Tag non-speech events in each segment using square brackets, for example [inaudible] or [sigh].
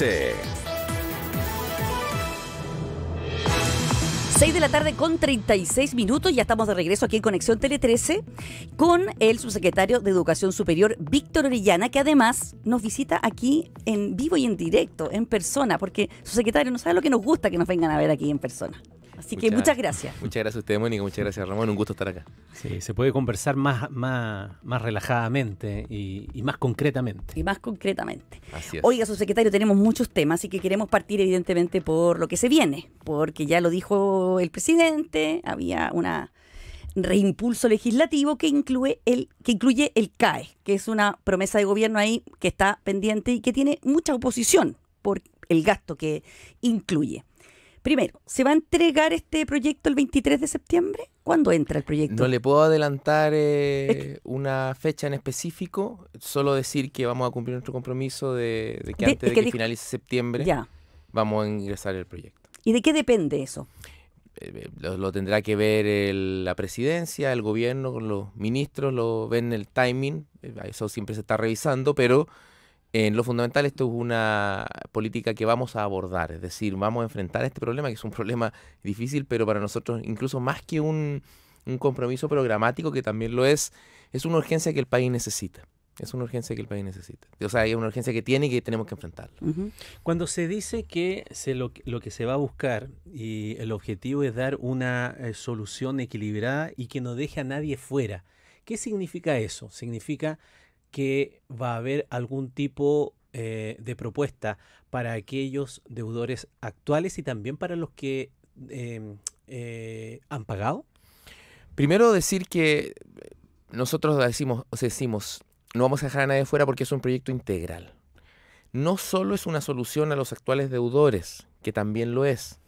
6 de la tarde con 36 minutos, ya estamos de regreso aquí en Conexión Tele 13 con el subsecretario de Educación Superior, Víctor Orellana, que además nos visita aquí en vivo y en directo, en persona, porque su secretario no sabe lo que nos gusta que nos vengan a ver aquí en persona. Así que muchas gracias. Muchas gracias a usted, Mónica. Muchas gracias, Ramón. Un gusto estar acá. Sí, se puede conversar más, más, más relajadamente y, más concretamente. Y más concretamente. Oiga, su secretario, tenemos muchos temas, y que queremos partir, evidentemente, por lo que se viene, porque ya lo dijo el presidente, había una reimpulso legislativo que incluye el que incluye el CAE, que es una promesa de gobierno ahí que está pendiente y que tiene mucha oposición por el gasto que incluye. Primero, ¿se va a entregar este proyecto el 23 de septiembre? ¿Cuándo entra el proyecto? No le puedo adelantar eh, una fecha en específico, solo decir que vamos a cumplir nuestro compromiso de, que antes de, que, finalice septiembre vamos a ingresar el proyecto. ¿Y de qué depende eso? Eh, eh, lo, tendrá que ver la presidencia, el gobierno, los ministros, lo ven el timing, eso siempre se está revisando, pero en lo fundamental, esto es una política que vamos a abordar, es decir, vamos a enfrentar este problema, que es un [laughs] problema difícil, pero para nosotros incluso más que un, compromiso programático, que también lo es, es una urgencia que el país necesita. Es una urgencia que el país necesita. O sea, es una urgencia que tiene y que tenemos que enfrentarla. Cuando se dice que se lo, que se va a buscar y el objetivo es dar una eh, solución equilibrada y que no deje a nadie fuera, ¿qué significa eso? Significa que va a haber algún tipo eh, de propuesta para aquellos deudores actuales y también para los que em, eh, han pagado? Primero decir que nosotros decimos, o decimos, no vamos a dejar a nadie fuera porque es un proyecto integral. No solo es una solución a los actuales deudores, que también lo es,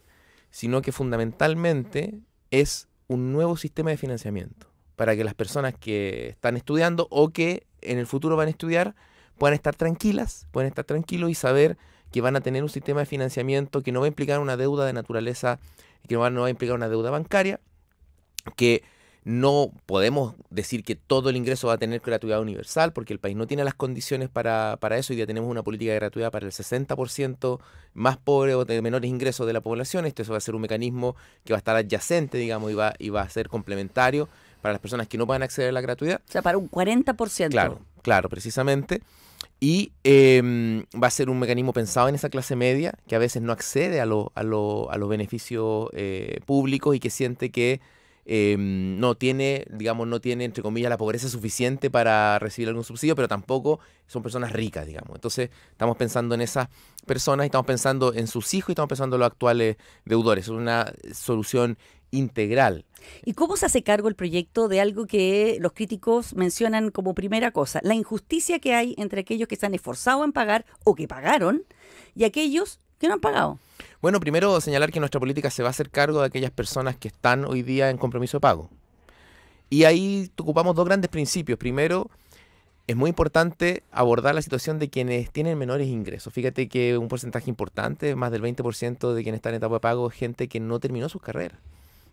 sino que fundamentalmente es un nuevo sistema de financiamiento para que las personas que están estudiando o que en el futuro van a estudiar puedan estar tranquilas, puedan estar tranquilos y saber que van a tener un sistema de financiamiento que no va a implicar una deuda de naturaleza, que no va, a implicar una deuda bancaria, que no podemos decir que todo el ingreso va a tener gratuidad universal, porque el país no tiene las condiciones para, para eso. y ya tenemos una política de gratuidad para el 60% más pobre o de menores ingresos de la población. Esto eso va a ser un mecanismo que va a estar adyacente, digamos, y va, y va a ser complementario para las personas que no puedan acceder a la gratuidad. O sea, para un 40%. Claro, claro, precisamente. Y em, va a ser un mecanismo pensado en esa clase media que a veces no accede a, a, los beneficios eh, públicos y que siente que em, no tiene, digamos, no tiene, entre comillas, la pobreza suficiente para recibir algún subsidio, pero tampoco son personas ricas, digamos. Entonces, estamos pensando en esas personas, estamos pensando en sus hijos y estamos pensando en los actuales deudores. Es una solución integral. ¿Y cómo se hace cargo el proyecto de algo que los críticos mencionan como primera cosa? La injusticia que hay entre aquellos que se han esforzado en pagar o que pagaron y aquellos que no han pagado. Bueno, primero señalar que nuestra política se va a hacer cargo de aquellas personas que están hoy día en compromiso de pago. Y ahí ocupamos dos grandes principios. Primero, es muy importante abordar la situación de quienes tienen menores ingresos. Fíjate que un porcentaje importante, más del 20% de quienes están en etapa de pago, es gente que no terminó sus carreras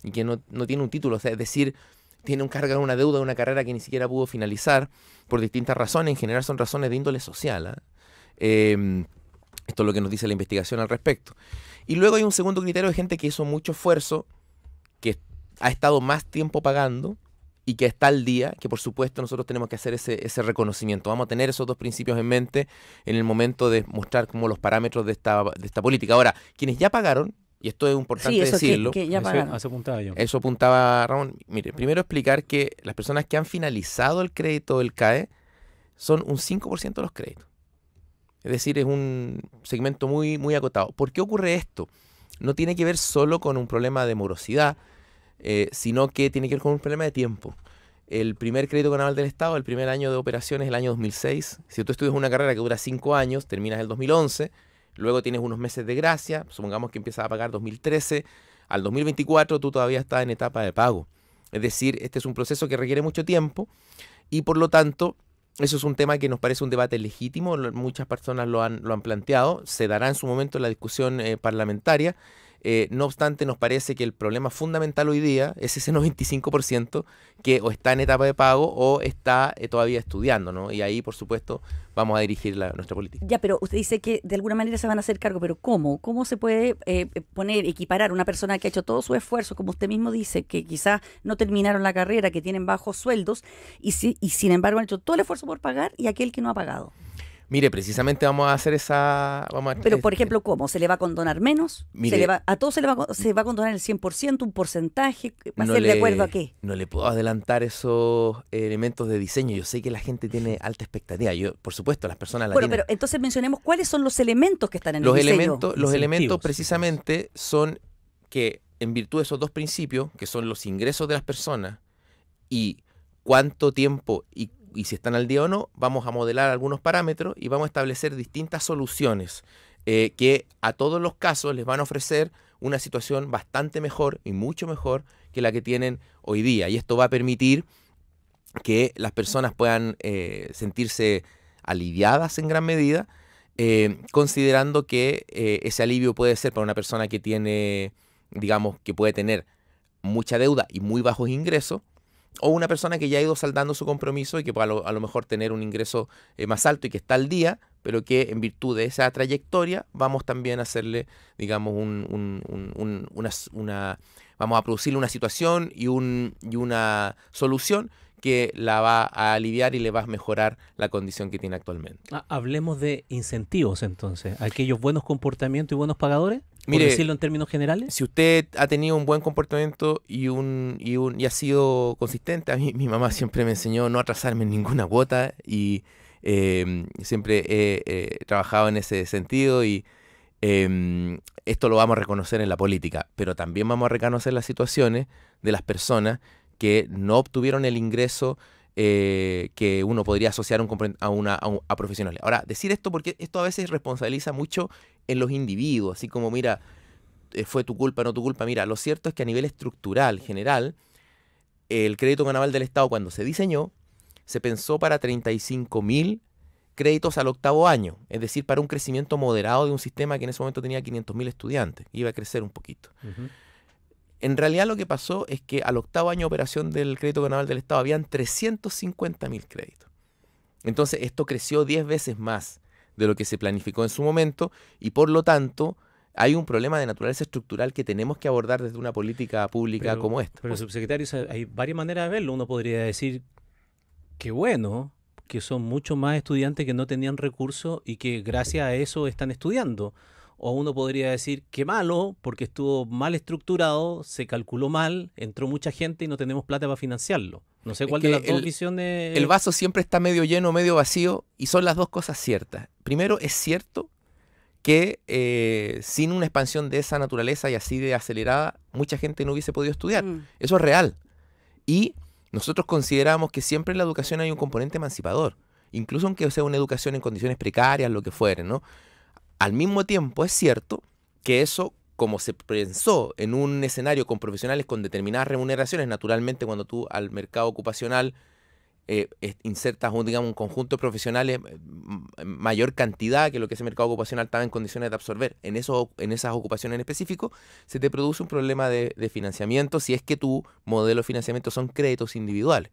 y que no, tiene un título, es decir, tiene un carga, una deuda, una carrera que ni siquiera pudo finalizar por distintas razones, en general son razones de índole social. ¿ah? Em, esto es lo que nos dice la investigación al respecto. Y luego hay un segundo criterio de gente que hizo mucho esfuerzo, que ha estado más tiempo pagando y que está al día, que por supuesto nosotros tenemos que hacer ese, reconocimiento. Vamos a tener esos dos principios en mente en el momento de mostrar como los parámetros de de esta política. Ahora, quienes ya pagaron, y esto es importante decirlo. eso, apuntaba yo. Eso apuntaba Ramón. Mire, primero explicar que las personas que han finalizado el crédito del CAE son un 5% de los créditos. Es decir, es un segmento muy, muy acotado. ¿Por qué ocurre esto? No tiene que ver solo con un problema de morosidad, eh, sino que tiene que ver con un problema de tiempo. El primer crédito canal del Estado, el primer año de operaciones, es el año 2006. Si tú estudias una carrera que dura cinco años, terminas el 2011 luego tienes unos meses de gracia, supongamos que empiezas a pagar 2013, al 2024 tú todavía estás en etapa de pago. Es decir, este es un proceso que requiere mucho tiempo y por lo tanto eso es un tema que nos parece un debate legítimo, muchas personas lo han, lo han planteado, se dará en su momento la discusión eh, parlamentaria eh, no obstante, nos parece que el problema fundamental hoy día es ese 95% [laughs] que o está en etapa de pago o está eh, todavía estudiando, ¿no? Y ahí, por supuesto, vamos a dirigir la, nuestra política. Ya, pero usted dice que de alguna manera se van a hacer cargo, pero ¿cómo? ¿Cómo se puede eh, poner, equiparar una persona que ha hecho todo su esfuerzo, como usted mismo dice, que quizás no terminaron la carrera, que tienen bajos sueldos y, y sin embargo han hecho todo el esfuerzo por pagar y aquel que no ha pagado? Mire, precisamente vamos a hacer esa... Pero, por ejemplo, ¿cómo? ¿Se le va a condonar menos? ¿Se va, ¿A todos se le va, a condonar el 100%, un porcentaje? ¿Va a ser de acuerdo a qué? No le puedo adelantar esos elementos de diseño. Yo sé que la gente tiene alta expectativa. Yo, por supuesto, las personas Bueno, pero entonces mencionemos cuáles son los elementos que están en el diseño. Elementos, los elementos pues. precisamente son que en virtud de esos dos principios, que son los ingresos de las personas y cuánto tiempo y y si están al día o no, vamos a modelar algunos parámetros y vamos a establecer distintas soluciones eh, que a todos los casos les van a ofrecer una situación bastante mejor y mucho mejor que la que tienen hoy día. Y esto va a permitir que las personas puedan eh, sentirse aliviadas en gran medida, eh, considerando que ese alivio puede ser para una persona que tiene, digamos, que puede tener mucha deuda y muy bajos ingresos, o una persona que ya ha ido saldando su compromiso y que puede a lo mejor tener un ingreso eh, más alto y que está al día, pero que en virtud de esa trayectoria vamos también a hacerle, digamos, un, un, una, una, vamos a producirle una situación y, un, y una solución que la va a aliviar y le va a mejorar la condición que tiene actualmente. Ah, hablemos de incentivos entonces, aquellos buenos comportamientos y buenos pagadores. Por decirlo en términos generales. Si usted ha tenido un buen comportamiento y un, y, ha sido consistente, a mí mi mamá siempre me enseñó no atrasarme en ninguna cuota y em, siempre he trabajado en ese sentido y em, esto lo vamos a reconocer en la política, pero también vamos a reconocer las situaciones de las personas que no obtuvieron el ingreso eh, que uno podría asociar a, una, a, profesionales. Ahora, decir esto porque esto a veces responsabiliza mucho en los individuos, así como, mira, eh, fue tu culpa, no tu culpa. Mira, lo cierto es que a nivel estructural, general, el crédito canaval del Estado cuando se diseñó, se pensó para 35 mil créditos al octavo año, es decir, para un crecimiento moderado de un sistema que en ese momento tenía 500 mil estudiantes, iba a crecer un poquito. En realidad lo que pasó es que al octavo año de operación del crédito carnaval del Estado habían mil créditos. Entonces esto creció 10 veces más de lo que se planificó en su momento y por lo tanto hay un problema de naturaleza estructural que tenemos que abordar desde una política pública como esta. Pero subsecretario, hay varias maneras de verlo. Uno podría decir que bueno que son muchos más estudiantes que no tenían recursos y que gracias a eso están estudiando o uno podría decir que malo, porque estuvo mal estructurado, se calculó mal, entró mucha gente y no tenemos plata para financiarlo. No sé cuál de las el, dos visiones. El vaso siempre está medio lleno, medio vacío, y son las dos cosas ciertas. Primero, es cierto que eh, sin una expansión de esa naturaleza y así de acelerada, mucha gente no hubiese podido estudiar. Mm. Eso es real. Y nosotros consideramos que siempre en la educación hay un componente emancipador, incluso aunque sea una educación en condiciones precarias, lo que fuere, ¿no? Al mismo tiempo es cierto que eso, como se pensó en un escenario con profesionales con determinadas remuneraciones, naturalmente cuando tú al mercado ocupacional eh, insertas un, digamos, un conjunto de profesionales eh, mayor cantidad que lo que ese mercado ocupacional estaba en condiciones de absorber en, eso, en esas ocupaciones en específico, se te produce un problema de financiamiento si es que tu modelo de financiamiento son créditos individuales.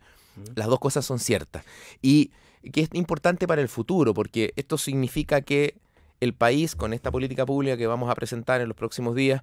Las dos cosas son ciertas. Y que es importante para el futuro, porque esto significa que el país con esta política pública que vamos a presentar en los próximos días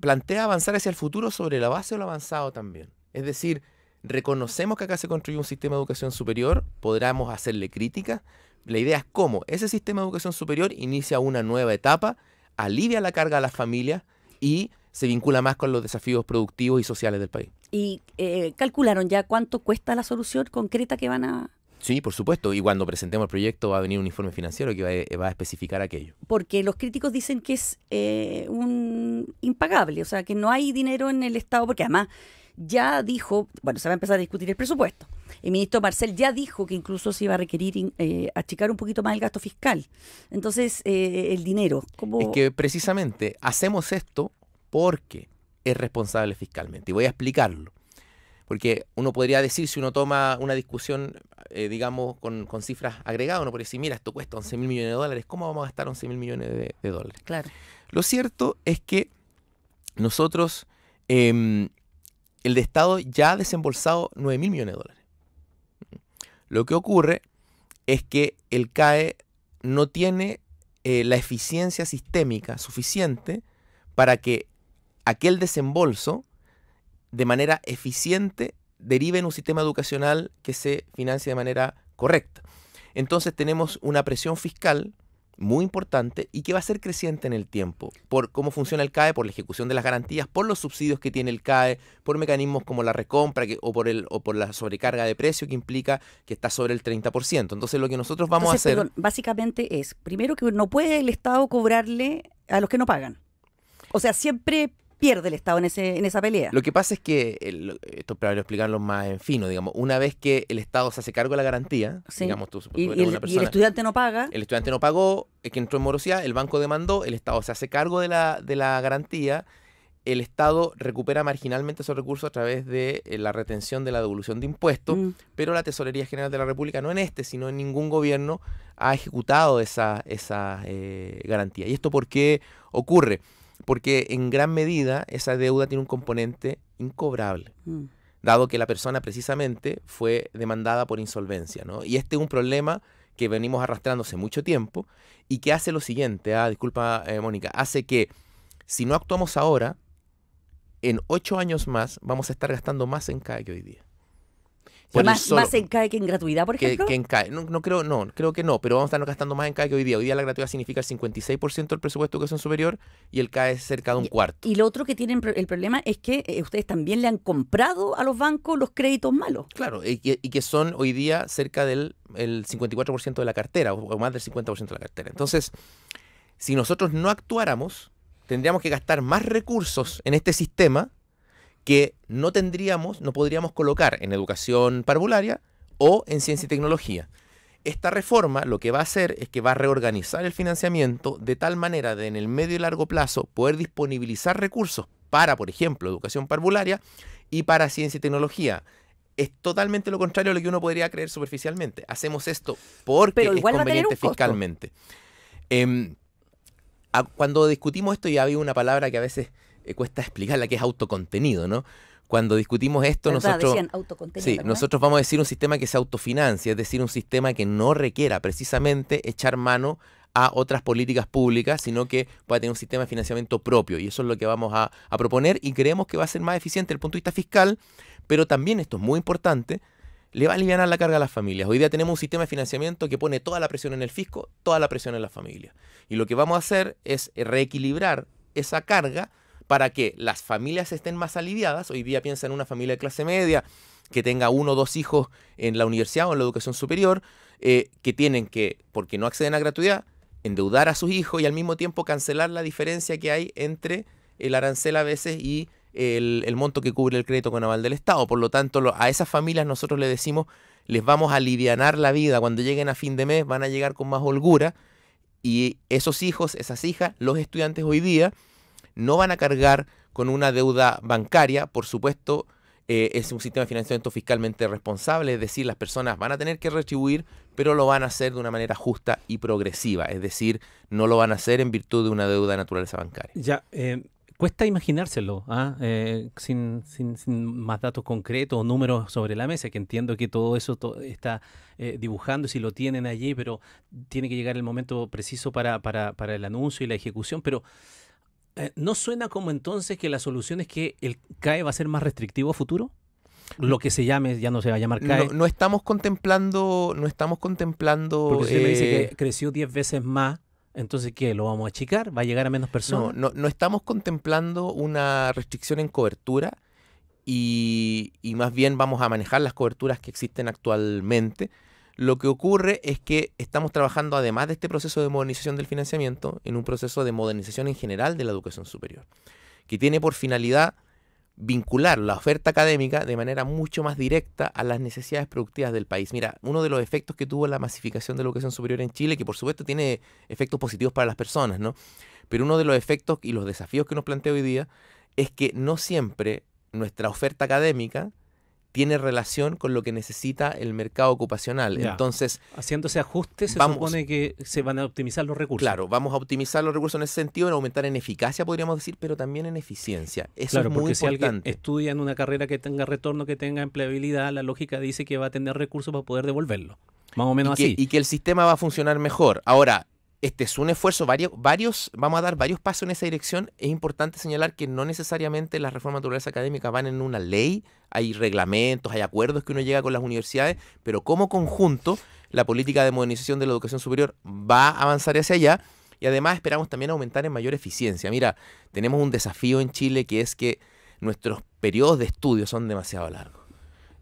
plantea avanzar hacia el futuro sobre la base de lo avanzado también. Es decir, reconocemos que acá se construye un sistema de educación superior, podremos hacerle crítica. La idea es cómo ese sistema de educación superior inicia una nueva etapa, alivia la carga a las familias y se vincula más con los desafíos productivos y sociales del país. ¿Y eh, calcularon ya cuánto cuesta la solución concreta que van a Sí, por supuesto. Y cuando presentemos el proyecto va a venir un informe financiero que va a, eh, especificar aquello. Porque los críticos dicen que es eh, un impagable, o sea, que no hay dinero en el Estado, porque además ya dijo, bueno, se va a empezar a discutir el presupuesto. El ministro Marcel ya dijo que incluso se iba a requerir eh, achicar un poquito más el gasto fiscal. Entonces, el dinero. ¿cómo? Es que precisamente hacemos esto porque es responsable fiscalmente. Y voy a explicarlo. Porque uno podría decir, si uno toma una discusión, eh, digamos, con, cifras agregadas, uno podría decir, mira, esto cuesta 11 mil millones de dólares, ¿cómo vamos a gastar 11 mil millones de, dólares? Claro. Lo cierto es que nosotros, em, el de Estado ya ha desembolsado 9 mil millones de dólares. Lo que ocurre es que el CAE no tiene eh, la eficiencia sistémica suficiente para que aquel desembolso de manera eficiente derive en un sistema educacional que se financie de manera correcta. Entonces tenemos una presión fiscal muy importante y que va a ser creciente en el tiempo, por cómo funciona el CAE, por la ejecución de las garantías, por los subsidios que tiene el CAE, por mecanismos como la recompra que, o, por el, o por la sobrecarga de precio que implica que está sobre el 30%. Entonces lo que nosotros vamos a hacer... básicamente es, primero que no puede el Estado cobrarle a los que no pagan. O sea, siempre pierde el Estado en, esa pelea. Lo que pasa es que, esto para explicarlo más en fino, digamos, una vez que el Estado se hace cargo de la garantía, digamos, tú, y, el, estudiante no paga. El estudiante no pagó, que entró en morosidad, el banco demandó, el Estado se hace cargo de la, de la garantía, el Estado recupera marginalmente esos recursos a través de eh, la retención de la devolución de impuestos, mm. pero la Tesorería General de la República, no en este, sino en ningún gobierno, ha ejecutado esa, esa eh, garantía. ¿Y esto por qué ocurre? porque en gran medida esa deuda tiene un componente incobrable. Mm. dado que la persona precisamente fue demandada por insolvencia, ¿no? Y este es un problema que venimos arrastrándose mucho tiempo y que hace lo siguiente, ah, disculpa eh, Mónica, hace que si no actuamos ahora, en ocho años más vamos a estar gastando más en CAE que hoy día más, en CAE que en gratuidad, por ejemplo. en CAE. No, creo, no, creo que no, pero vamos a estar gastando más en CAE que hoy día. Hoy día la gratuidad significa el 56% del presupuesto de educación superior y el CAE es cerca de un cuarto. Y lo otro que tienen el problema es que eh, ustedes también le han comprado a los bancos los créditos malos. Claro, y, que son hoy día cerca del el 54% de la cartera, o, o más del 50% de la cartera. Entonces, si nosotros no actuáramos, tendríamos que gastar más recursos en este sistema que no tendríamos, no podríamos colocar en educación parvularia o en ciencia y tecnología. Esta reforma lo que va a hacer es que va a reorganizar el financiamiento de tal manera de en el medio y largo plazo poder disponibilizar recursos para, por ejemplo, educación parvularia y para ciencia y tecnología. Es totalmente lo contrario a lo que uno podría creer superficialmente. Hacemos esto porque es conveniente fiscalmente. Em, cuando discutimos esto ya había una palabra que a veces eh, cuesta explicar la que es autocontenido, ¿no? Cuando discutimos esto, nosotros, nosotros vamos a decir un sistema que se autofinancia, es decir, un sistema que no requiera precisamente echar mano a otras políticas públicas, sino que pueda tener un sistema de financiamiento propio. Y eso es lo que vamos a, a proponer y creemos que va a ser más eficiente desde el punto de vista fiscal, pero también, esto es muy importante, le va a aliviar la carga a las familias. Hoy día tenemos un sistema de financiamiento que pone toda la presión en el fisco, toda la presión en las familias. Y lo que vamos a hacer es reequilibrar esa carga para que las familias estén más aliviadas. Hoy día piensa en una familia de clase media que tenga uno o dos hijos en la universidad o en la educación superior, eh, que tienen que, porque no acceden a gratuidad, endeudar a sus hijos y al mismo tiempo cancelar la diferencia que hay entre el arancel a veces y el, monto que cubre el crédito con aval del Estado. Por lo tanto, a esas familias nosotros les decimos, les vamos a alivianar la vida. Cuando lleguen a fin de mes van a llegar con más holgura y esos hijos, esas hijas, los estudiantes hoy día, no van a cargar con una deuda bancaria, por supuesto, eh, es un sistema de financiamiento fiscalmente responsable, es decir, las personas van a tener que retribuir, pero lo van a hacer de una manera justa y progresiva, es decir, no lo van a hacer en virtud de una deuda de naturaleza bancaria. Ya, eh, cuesta imaginárselo, ¿ah? eh, sin, sin, más datos concretos o números sobre la mesa, que entiendo que todo eso está dibujando, si lo tienen allí, pero tiene que llegar el momento preciso para, para, para el anuncio y la ejecución, pero... Eh, ¿no suena como entonces que la solución es que el CAE va a ser más restrictivo a futuro? Mm. Lo que se llame, ya no se va a llamar CAE. No, estamos contemplando, no estamos contemplando... Porque usted me dice que eh, creció 10 veces más, entonces ¿qué? ¿Lo vamos a achicar? ¿Va a llegar a menos personas? No, no, estamos contemplando una restricción en cobertura y, más bien vamos a manejar las coberturas que existen actualmente lo que ocurre es que estamos trabajando, además de este proceso de modernización del financiamiento, en un proceso de modernización en general de la educación superior, que tiene por finalidad vincular la oferta académica de manera mucho más directa a las necesidades productivas del país. Mira, uno de los efectos que tuvo la masificación de la educación superior en Chile, que por supuesto tiene efectos positivos para las personas, ¿no? Pero uno de los efectos y los desafíos que nos plantea hoy día es que no siempre nuestra oferta académica tiene relación con lo que necesita el mercado ocupacional. Entonces, haciéndose ajustes, se supone que se van a optimizar los recursos. Claro, vamos a optimizar los recursos en ese sentido, en aumentar en eficacia, podríamos decir, pero también en eficiencia. Eso es muy porque importante. Si alguien estudia en una carrera que tenga retorno, que tenga empleabilidad, la lógica dice que va a tener recursos para poder devolverlo. Más o menos así. Y que el sistema va a funcionar mejor. Ahora, este es un esfuerzo, varios, varios, vamos a dar varios pasos en esa dirección. Es importante señalar que no necesariamente las reformas de académicas van en una ley, hay reglamentos, hay acuerdos que uno llega con las universidades, pero como conjunto, la política de modernización de la educación superior va a avanzar hacia allá y además esperamos también aumentar en mayor eficiencia. Mira, tenemos un desafío en Chile que es que nuestros periodos de estudio son demasiado largos.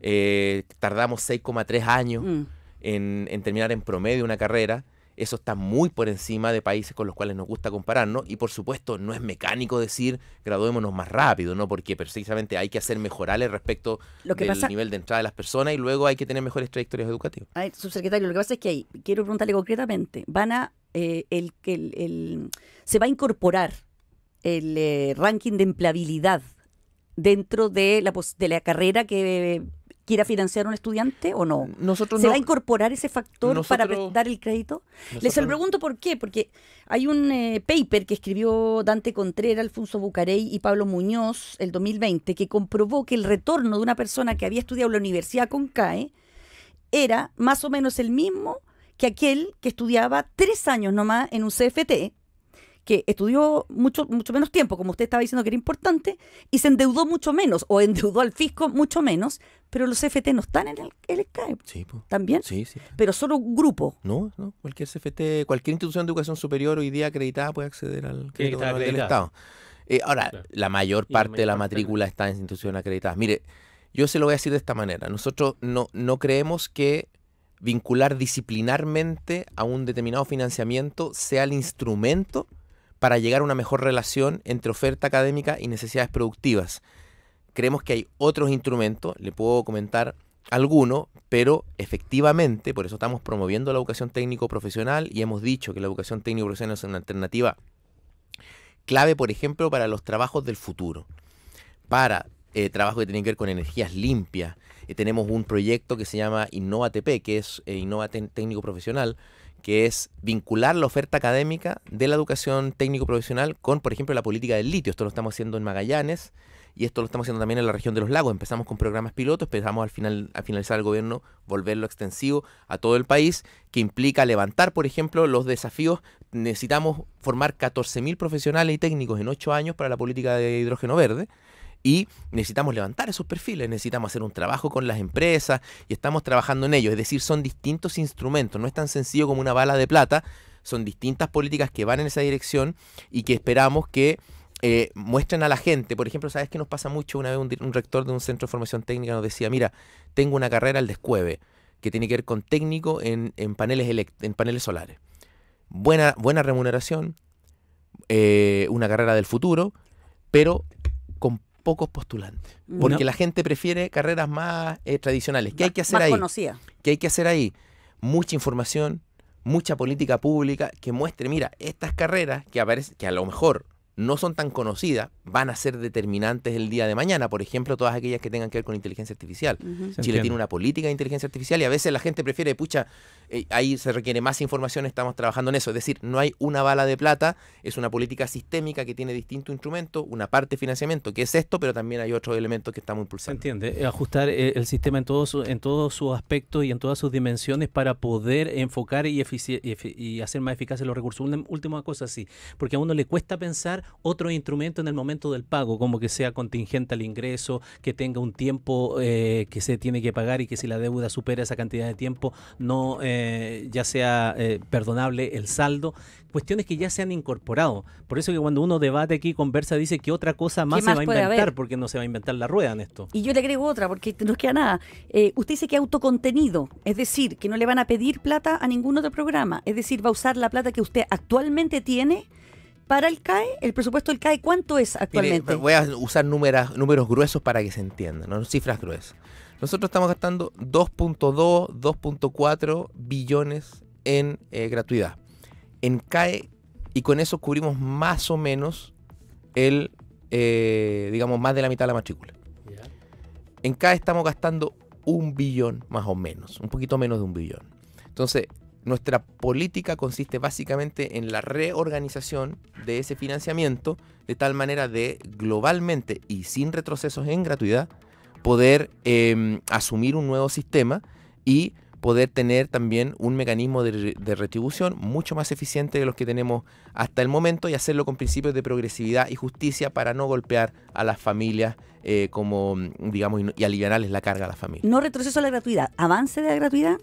Eh, tardamos 6,3 años mm. en terminar en promedio una carrera eso está muy por encima de países con los cuales nos gusta compararnos y por supuesto no es mecánico decir graduémonos más rápido, ¿no? Porque precisamente hay que hacer mejorales respecto lo del nivel de entrada de las personas y luego hay que tener mejores trayectorias educativas. subsecretario, lo que pasa es que ahí quiero preguntarle concretamente, van a eh, el que se va a incorporar el eh, ranking de empleabilidad dentro de la, de la carrera que quiera financiar a un estudiante o no? Nosotros ¿Se va a incorporar ese factor para dar el crédito? Les lo pregunto por qué, porque hay un eh, paper que escribió Dante Contreras, Alfonso Bucarey y Pablo Muñoz el 2020 que comprobó que el retorno de una persona que había estudiado la universidad con CAE era más o menos el mismo que aquel que estudiaba tres años nomás en un CFT que estudió mucho, mucho menos tiempo, como usted estaba diciendo que era importante, y se endeudó mucho menos, o endeudó al fisco mucho menos, pero los CFT no están en el, el ¿También? Sí, sí. Pero solo un grupo. No, no, cualquier CFT, cualquier institución de educación superior hoy día acreditada puede acceder al crédito del Estado. Eh, ahora, la mayor parte de la matrícula está en instituciones acreditadas. Mire, yo se lo voy a decir de esta manera. Nosotros no, no creemos que vincular disciplinarmente a un determinado financiamiento sea el instrumento para llegar a una mejor relación entre oferta académica y necesidades productivas. Creemos que hay otros instrumentos, le puedo comentar alguno, pero efectivamente, por eso estamos promoviendo la educación técnico-profesional y hemos dicho que la educación técnico-profesional es una alternativa clave, por ejemplo, para los trabajos del futuro, para eh, trabajos que tienen que ver con energías limpias. Eh, tenemos un proyecto que se llama InnovaTP, que es eh, Innova Técnico Profesional, que es vincular la oferta académica de la educación técnico-profesional con, por ejemplo, la política del litio. Esto lo estamos haciendo en Magallanes y esto lo estamos haciendo también en la región de los lagos. Empezamos con programas pilotos, empezamos al, final, al finalizar el gobierno volverlo extensivo a todo el país, que implica levantar, por ejemplo, los desafíos. Necesitamos formar 14.000 profesionales y técnicos en 8 años para la política de hidrógeno verde y necesitamos levantar esos perfiles, necesitamos hacer un trabajo con las empresas y estamos trabajando en ello. Es decir, son distintos instrumentos, no es tan sencillo como una bala de plata, son distintas políticas que van en esa dirección y que esperamos que eh, muestren a la gente. Por ejemplo, ¿sabes qué nos pasa mucho? Una vez un, rector de un centro de formación técnica nos decía, mira, tengo una carrera al descueve que tiene que ver con técnico en, paneles, en paneles solares. Buena, buena remuneración, eh, una carrera del futuro, pero con pocos postulantes, mm. porque la gente prefiere carreras más eh, tradicionales. ¿Qué hay que hacer ahí? que hay que hacer ahí? Mucha información, mucha política pública que muestre, mira, estas carreras que, aparecen, que a lo mejor no son tan conocidas, van a ser determinantes el día de mañana. Por ejemplo, todas aquellas que tengan que ver con inteligencia artificial. Chile tiene una política de inteligencia artificial y a veces la gente prefiere, pucha, eh, ahí se requiere más información, estamos trabajando en eso. Es decir, no hay una bala de plata, es una política sistémica que tiene distintos instrumentos, una parte de financiamiento, que es esto, pero también hay otros elementos que estamos impulsando. Se entiende, eh, ajustar eh, el sistema en todos en todos sus aspectos y en todas sus dimensiones para poder enfocar y, y, y hacer más eficaces los recursos. Una última cosa, sí, porque a uno le cuesta pensar otro instrumento en el momento del pago, como que sea contingente al ingreso, que tenga un tiempo eh, que se tiene que pagar y que si la deuda supera esa cantidad de tiempo, no eh, ya sea eh, perdonable el saldo. Cuestiones que ya se han incorporado. Por eso que cuando uno debate aquí, conversa, dice que otra cosa más, se va a inventar, porque no se va a inventar la rueda en esto. Y yo le agrego otra, porque no queda nada. usted dice que autocontenido, es decir, que no le van a pedir plata a ningún otro programa, es decir, va a usar la plata que usted actualmente tiene para el CAE, el presupuesto del CAE, ¿cuánto es actualmente? voy a usar números, números gruesos para que se entiendan, ¿no? cifras gruesas. Nosotros estamos gastando 2.2, 2.4 billones en eh, gratuidad. En CAE, y con eso cubrimos más o menos el, eh, digamos, más de la mitad de la matrícula. En CAE estamos gastando un billón más o menos, un poquito menos de un billón. Entonces, nuestra política consiste básicamente en la reorganización de ese financiamiento de tal manera de globalmente y sin retrocesos en gratuidad poder em, asumir un nuevo sistema y poder tener también un mecanismo de, retribución mucho más eficiente de los que tenemos hasta el momento y hacerlo con principios de progresividad y justicia para no golpear a las familias eh, como digamos y, y aliviarles la carga a las familias. No retroceso a la gratuidad, avance de la gratuidad.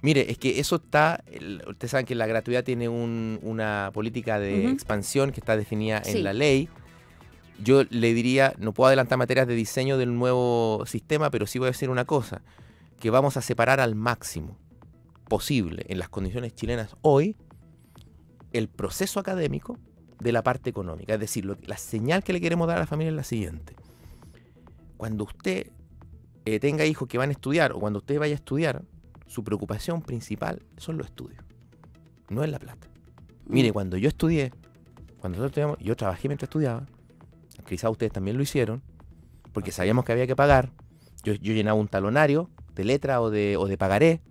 Mire, es que eso está, ustedes saben que la gratuidad tiene una política de expansión que está definida en la ley. Yo le diría, no puedo adelantar materias de diseño del nuevo sistema, pero sí voy a decir una cosa, que vamos a separar al máximo posible en las condiciones chilenas hoy el proceso académico de la parte económica. Es decir, la señal que le queremos dar a la familia es la siguiente. Cuando usted eh, tenga hijos que van a estudiar o cuando usted vaya a estudiar, su preocupación principal son los estudios, no es la plata. Mm. Mire, cuando yo estudié, cuando nosotros estudiamos, yo trabajé mientras estudiaba, quizás ustedes también lo hicieron, porque sabíamos que había que pagar, yo, llenaba un talonario de letra o de, o de pagaré,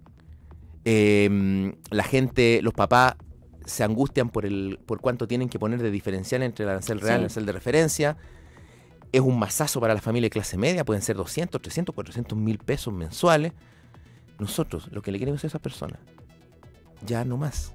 em, la gente, los papás se angustian por, el, por cuánto tienen que poner de diferencial entre el arancel real y el arancel de referencia, es un masazo para la familia de clase media, pueden ser 200, 300, 400 mil pesos mensuales. Nosotros, lo que le queremos a esas personas, Ya no más.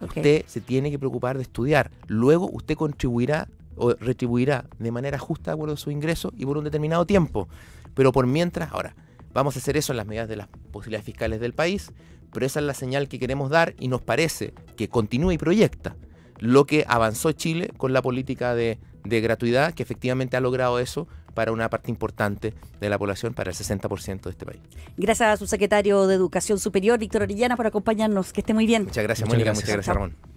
Usted se tiene que preocupar de estudiar. Luego usted contribuirá o retribuirá de manera justa de acuerdo a su ingreso y por un determinado tiempo. Pero por mientras, ahora, vamos a hacer eso en las medidas de las posibilidades fiscales del país, pero esa es la señal que queremos dar y nos parece que continúa y proyecta lo que avanzó Chile con la política de, de gratuidad, que efectivamente ha logrado eso, para una parte importante de la población, para el 60% de este país. Gracias a su secretario de Educación Superior, Víctor Orellana, por acompañarnos. Que esté muy bien. Muchas gracias, Mónica. Muchas gracias, Ramón.